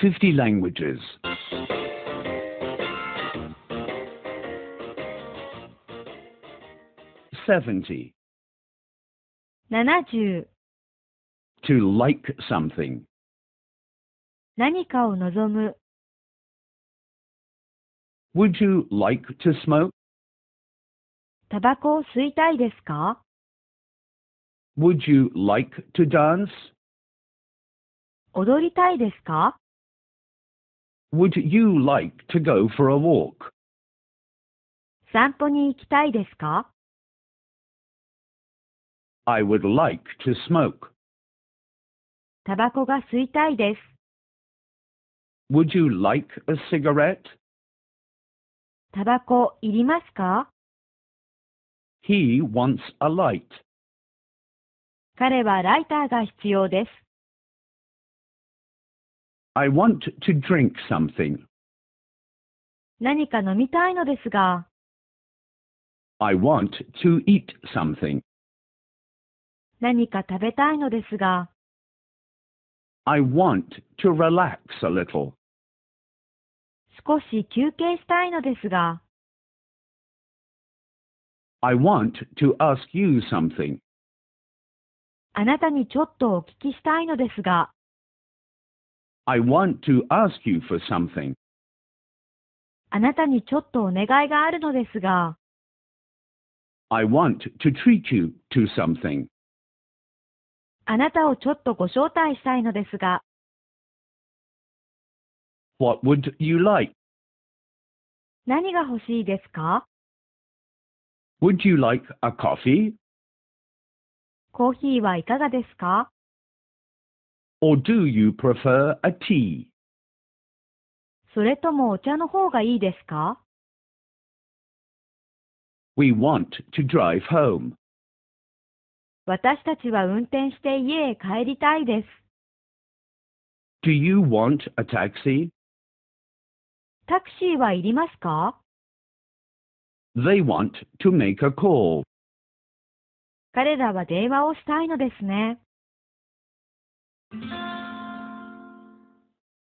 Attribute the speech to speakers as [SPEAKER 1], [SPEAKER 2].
[SPEAKER 1] 50 languages. Seventy. To like something. Would you like to smoke?
[SPEAKER 2] タバコを吸いたいですか
[SPEAKER 1] Would you like to dance?
[SPEAKER 2] 踊りたいですか
[SPEAKER 1] would you like to go for a walk?
[SPEAKER 2] 散歩に行きたいですか
[SPEAKER 1] I would like to smoke.
[SPEAKER 2] タバコが吸いたいです。
[SPEAKER 1] Would you like a cigarette?
[SPEAKER 2] タバコいりますか
[SPEAKER 1] He wants a light.
[SPEAKER 2] 彼はライターが必要です。
[SPEAKER 1] I want to drink something.
[SPEAKER 2] 何か飲みたいのですが、
[SPEAKER 1] I want to eat something.
[SPEAKER 2] 何か食べたいのですが、
[SPEAKER 1] I want to relax a little.
[SPEAKER 2] 少し休憩したいのですが、
[SPEAKER 1] I want to ask you something.
[SPEAKER 2] あなたにちょっとお聞きしたいのですが、
[SPEAKER 1] I want to ask you for something.
[SPEAKER 2] あなたにちょっとお願いがあるのですが、
[SPEAKER 1] I want to treat you to something.
[SPEAKER 2] あなたをちょっとご招待したいのですが、
[SPEAKER 1] What would you like?
[SPEAKER 2] 何が欲しいですか
[SPEAKER 1] Would you like a coffee?
[SPEAKER 2] コーヒーはいかがですか
[SPEAKER 1] Or do you prefer a tea?
[SPEAKER 2] それともお茶の方がいいですか
[SPEAKER 1] ?We want to drive home.
[SPEAKER 2] 私たちは運転して家へ帰りたいです。
[SPEAKER 1] Do you want a taxi?
[SPEAKER 2] タクシーはいりますか
[SPEAKER 1] ?They want to make a call.
[SPEAKER 2] 彼らは電話をしたいのですね。Thank you.